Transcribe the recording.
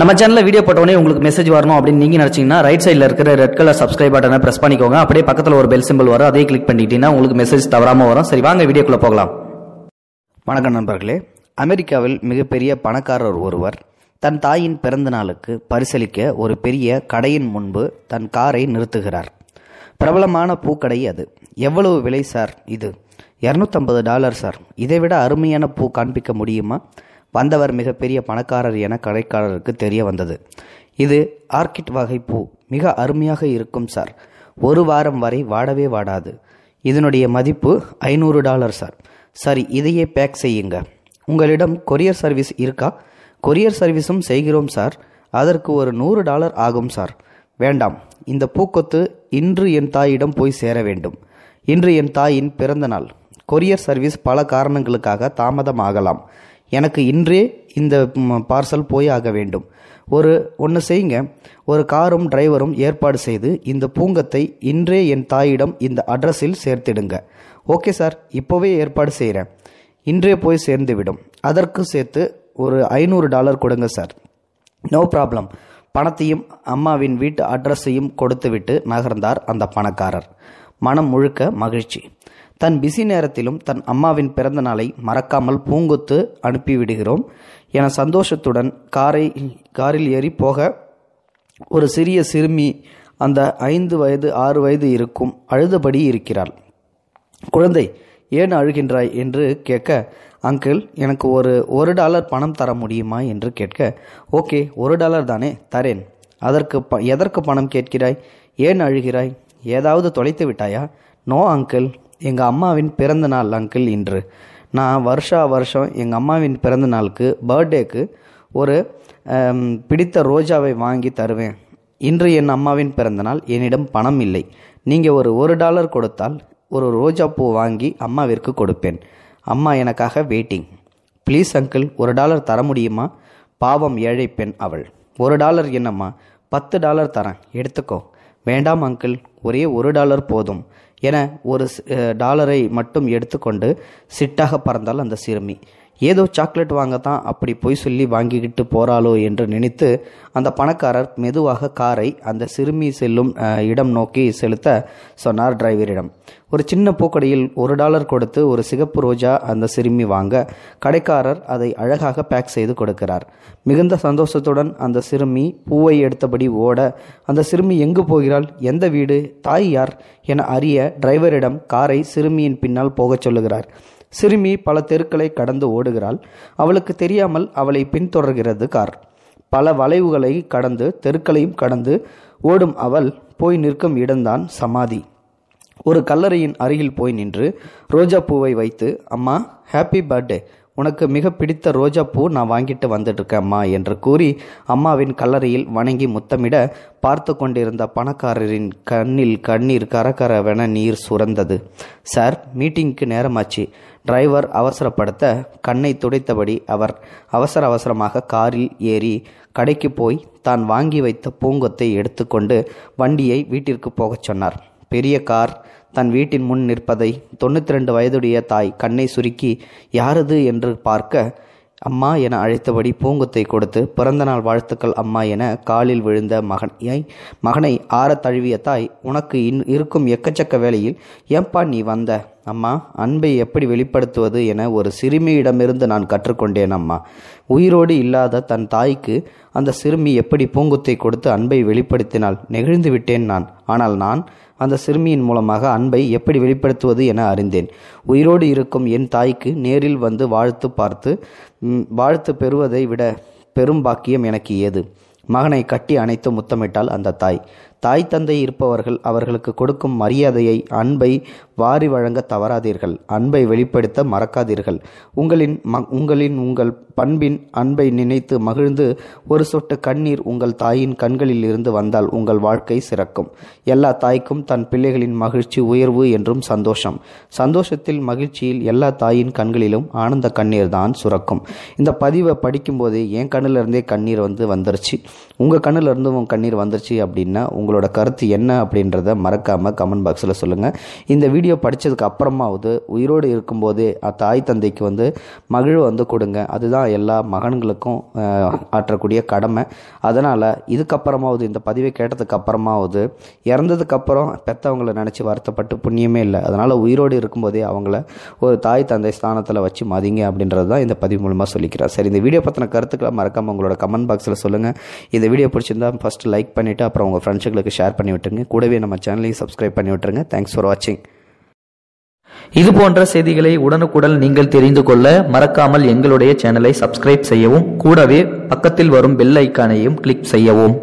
நம்ம சேனல்ல வீடியோ போட்டோடனே உங்களுக்கு மெசேஜ் வரணும் அப்படின்னு நீங்கள் நினைச்சீங்கன்னா ரைட் சைடில் இருக்கிற ரெட் கலர் சப்ஸ்கிரைப் பட்டனை பிரஸ் பண்ணிக்கோங்க அப்படியே பக்கத்தில் ஒரு பெல் சிம்பிள் வரும் அதே கிளிக் பண்ணிக்கிட்டீங்கன்னா உங்களுக்கு மெசேஜ் தவறாமல் வரும் சரி வாங்க வீடியோக்குள்ளே போகலாம் வணக்கம் நண்பர்களே அமெரிக்காவில் மிகப்பெரிய பணக்காரர் ஒருவர் தன் தாயின் பிறந்த நாளுக்கு பரிசளிக்க ஒரு பெரிய கடையின் முன்பு தன் காரை நிறுத்துகிறார் பிரபலமான பூக்கடை அது எவ்வளவு விலை சார் இது இரநூத்தம்பது டாலர் சார் இதை விட அருமையான பூ காண்பிக்க முடியுமா வந்தவர் மிகப்பெரிய பணக்காரர் என கடைக்காரருக்கு தெரிய வந்தது இது ஆர்கிட் வகை பூ மிக அருமையாக இருக்கும் சார் ஒரு வாரம் வரை வாடவே வாடாது இதனுடைய மதிப்பு ஐநூறு டாலர் சார் சரி இதையே பேக் செய்யுங்க உங்களிடம் கொரியர் சர்வீஸ் இருக்கா கொரியர் சர்வீஸும் செய்கிறோம் சார் அதற்கு ஒரு நூறு டாலர் ஆகும் சார் வேண்டாம் இந்த பூக்கொத்து இன்று என் தாயிடம் போய் சேர வேண்டும் இன்று என் தாயின் பிறந்த நாள் கொரியர் சர்வீஸ் பல காரணங்களுக்காக தாமதமாகலாம் எனக்கு இன்றே இந்த பார்சல் போய் ஆக வேண்டும் ஒரு ஒன்று செய்யுங்க ஒரு காரும் டிரைவரும் ஏற்பாடு செய்து இந்த பூங்கத்தை இன்றே என் தாயிடம் இந்த அட்ரஸில் சேர்த்திடுங்க ஓகே சார் இப்போவே ஏற்பாடு செய்கிறேன் இன்றே போய் சேர்ந்துவிடும் அதற்கு சேர்த்து ஒரு ஐநூறு டாலர் கொடுங்க சார் நோ ப்ராப்ளம் பணத்தையும் அம்மாவின் வீட்டு அட்ரஸையும் கொடுத்துவிட்டு நகர்ந்தார் அந்த பணக்காரர் மனம் முழுக்க மகிழ்ச்சி தன் பிஸி நேரத்திலும் தன் அம்மாவின் பிறந்த நாளை மறக்காமல் பூங்குத்து அனுப்பிவிடுகிறோம் என சந்தோஷத்துடன் காரை காரில் ஏறி போக ஒரு சிறிய சிறுமி அந்த ஐந்து வயது ஆறு வயது இருக்கும் அழுதபடி இருக்கிறாள் குழந்தை ஏன் அழுகின்றாய் என்று கேட்க அங்கிள் எனக்கு ஒரு ஒரு டாலர் பணம் தர முடியுமா என்று கேட்க ஓகே ஒரு டாலர் தானே தரேன் அதற்கு ப எதற்கு பணம் கேட்கிறாய் ஏன் அழுகிறாய் ஏதாவது தொலைத்து விட்டாயா நோ அங்கிள் எங்கள் அம்மாவின் பிறந்த நாள் அங்கிள் இன்று நான் வருஷா வருஷம் எங்கள் அம்மாவின் பிறந்த நாளுக்கு பர்த்டேக்கு ஒரு பிடித்த ரோஜாவை வாங்கி தருவேன் இன்று என் அம்மாவின் பிறந்தநாள் என்னிடம் பணம் இல்லை நீங்கள் ஒரு ஒரு டாலர் கொடுத்தால் ஒரு ரோஜா பூ வாங்கி அம்மாவிற்கு கொடுப்பேன் அம்மா எனக்காக வெயிட்டிங் ப்ளீஸ் அங்கிள் ஒரு டாலர் தர முடியுமா பாவம் ஏழை பெண் அவள் ஒரு டாலர் என்னம்மா பத்து டாலர் தரேன் எடுத்துக்கோ வேண்டாம் அங்கிள் ஒரே ஒரு டாலர் போதும் என ஒரு டாலரை மட்டும் எடுத்துக்கொண்டு சிட்டாக பறந்தால் அந்த சிறுமி ஏதோ சாக்லேட் வாங்கத்தான் அப்படி பொய் சொல்லி வாங்கிக்கிட்டு போகிறாளோ என்று நினைத்து அந்த பணக்காரர் மெதுவாக காரை அந்த சிறுமி செல்லும் இடம் நோக்கி செலுத்த சொன்னார் டிரைவரிடம் ஒரு சின்ன பூக்கடையில் ஒரு டாலர் கொடுத்து ஒரு சிகப்பு ரோஜா அந்த சிறுமி வாங்க கடைக்காரர் அதை அழகாக பேக் செய்து கொடுக்கிறார் மிகுந்த சந்தோஷத்துடன் அந்த சிறுமி பூவை எடுத்தபடி ஓட அந்த சிறுமி எங்கு போகிறாள் எந்த வீடு தாய் யார் என அறிய டிரைவரிடம் காரை சிறுமியின் பின்னால் போகச் சொல்லுகிறார் சிறுமி பல தெருக்களை கடந்து ஓடுகிறாள் அவளுக்கு தெரியாமல் அவளை பின்தொடர்கிறது கார் பல வளைவுகளை கடந்து தெருக்களையும் கடந்து ஓடும் அவள் போய் நிற்கும் இடம்தான் சமாதி ஒரு கல்லறையின் அருகில் போய் நின்று ரோஜா பூவை வைத்து அம்மா ஹாப்பி பர்த்டே உனக்கு மிக பிடித்த ரோஜா பூ நான் வாங்கிட்டு வந்துட்டுருக்கேன் அம்மா என்று கூறி அம்மாவின் கல்லறையில் வணங்கி முத்தமிட பார்த்து கொண்டிருந்த பணக்காரரின் கண்ணில் கண்ணீர் கரகரவென நீர் சுரந்தது சார் மீட்டிங்க்கு நேரமாச்சு டிரைவர் அவசரப்படுத்த கண்ணை துடைத்தபடி அவர் அவசர அவசரமாக காரில் ஏறி கடைக்கு போய் தான் வாங்கி வைத்த பூங்கொத்தை எடுத்துக்கொண்டு வண்டியை வீட்டிற்கு போகச் சொன்னார் பெரிய கார் தன் வீட்டின் முன் நிற்பதை தொண்ணூத்தி ரெண்டு வயதுடைய தாய் கண்ணை சுருக்கி யாரது என்று பார்க்க அம்மா என அழைத்தபடி பூங்குத்தை கொடுத்து பிறந்தநாள் வாழ்த்துக்கள் அம்மா என காலில் விழுந்த மகனை மகனை ஆற தழுவிய தாய் உனக்கு இன் இருக்கும் எக்கச்சக்க வேளையில் ஏப்பா நீ வந்த அம்மா அன்பை எப்படி வெளிப்படுத்துவது என ஒரு சிறுமியிடமிருந்து நான் கற்றுக்கொண்டேன் அம்மா உயிரோடு இல்லாத தன் தாய்க்கு அந்த சிறுமி எப்படி பூங்குத்தை கொடுத்து அன்பை வெளிப்படுத்தினால் நெகிழ்ந்து விட்டேன் நான் ஆனால் நான் அந்த சிறுமியின் மூலமாக அன்பை எப்படி வெளிப்படுத்துவது என அறிந்தேன் உயிரோடு இருக்கும் என் தாய்க்கு நேரில் வந்து வாழ்த்து பார்த்து வாழ்த்து பெறுவதை விட பெரும் பாக்கியம் எனக்கு ஏது மகனை கட்டி அணைத்து முத்தமிட்டாள் அந்த தாய் தாய் தந்தை இருப்பவர்கள் அவர்களுக்கு கொடுக்கும் மரியாதையை அன்பை வாரி வழங்க தவறாதீர்கள் அன்பை வெளிப்படுத்த மறக்காதீர்கள் உங்களின் ம உங்களின் உங்கள் பண்பின் அன்பை நினைத்து மகிழ்ந்து ஒரு சொட்டு கண்ணீர் உங்கள் தாயின் கண்களில் இருந்து வந்தால் உங்கள் வாழ்க்கை சிறக்கும் எல்லா தாய்க்கும் தன் பிள்ளைகளின் மகிழ்ச்சி உயர்வு என்றும் சந்தோஷம் சந்தோஷத்தில் மகிழ்ச்சியில் எல்லா தாயின் கண்களிலும் ஆனந்த கண்ணீர் தான் சுரக்கும் இந்த பதிவை படிக்கும்போது என் கண்ணிலிருந்தே கண்ணீர் வந்து வந்துருச்சு உங்கள் கண்ணிலிருந்து உங்கள் கண்ணீர் வந்துருச்சு அப்படின்னா உங்களோட கருத்து என்ன அப்படின்றத மறக்காமல் கமெண்ட் பாக்ஸில் சொல்லுங்கள் இந்த வீடியோ படித்ததுக்கு அப்புறமாவது உயிரோடு இருக்கும்போதே தாய் தந்தைக்கு வந்து மகிழ்வு வந்து கொடுங்க அதுதான் எல்லா மகன்களுக்கும் ஆற்றக்கூடிய கடமை அதனால் இதுக்கப்புறமாவது இந்த பதிவை கேட்டதுக்கு அப்புறமாவது இறந்ததுக்கப்புறம் பெற்றவங்களை நினச்சி வருத்தப்பட்டு புண்ணியமே இல்லை அதனால் உயிரோடு இருக்கும்போதே அவங்கள ஒரு தாய் தந்தை ஸ்தானத்தில் வச்சு மதிங்க அப்படின்றது தான் இந்த பதிவு மூலமாக சொல்லிக்கிறேன் சரி இந்த வீடியோ பற்றின கருத்துக்களை மறக்காமல் உங்களோட கமெண்ட் பாக்ஸில் சொல்லுங்கள் இந்த வீடியோ பிடிச்சிருந்தா ஃபஸ்ட்டு லைக் பண்ணிவிட்டு அப்புறம் உங்கள் ஃப்ரெண்ட்ஸுக்கு நண்பர்களுக்கு ஷேர் பண்ணி விட்டுருங்க கூடவே நம்ம சேனலையும் சப்ஸ்கிரைப் பண்ணி விட்டுருங்க தேங்க்ஸ் ஃபார் வாட்சிங் இது போன்ற செய்திகளை உடனுக்குடன் நீங்கள் தெரிந்து கொள்ள மறக்காமல் எங்களுடைய சேனலை சப்ஸ்கிரைப் செய்யவும் கூடவே பக்கத்தில் வரும் பெல் ஐக்கானையும் கிளிக் செய்யவும்